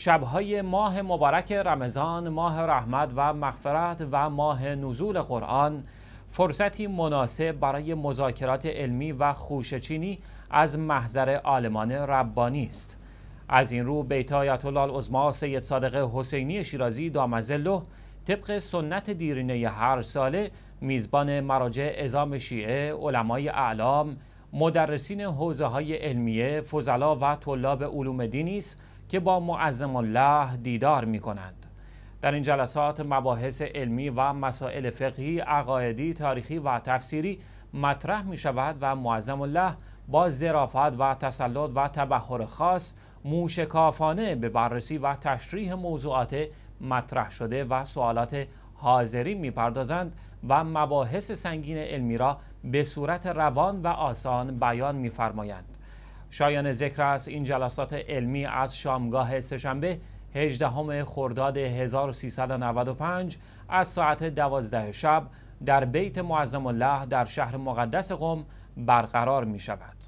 شبهای ماه مبارک رمضان، ماه رحمت و مغفرت و ماه نزول قرآن فرصتی مناسب برای مذاکرات علمی و خوشچینی از محضر عالمان ربانی است. از این رو بیت آیت الله سید صادق حسینی شیرازی دامزلو طبق سنت دیرینه هر ساله میزبان مراجع ازام شیعه، علمای اعلام، مدرسین حوزه های علمیه، فضلا و طلاب علوم دینی است که با معظم الله دیدار می کنند. در این جلسات مباحث علمی و مسائل فقهی، عقایدی، تاریخی و تفسیری مطرح می شود و معظم الله با زرافت و تسلط و تبهر خاص موشکافانه به بررسی و تشریح موضوعات مطرح شده و سوالات حاضرین پردازند و مباحث سنگین علمی را به صورت روان و آسان بیان فرمایند شایان ذکر است این جلسات علمی از شامگاه سهشنبه 18 خرداد 1395 از ساعت 12 شب در بیت معظم الله در شهر مقدس قم برقرار می شود.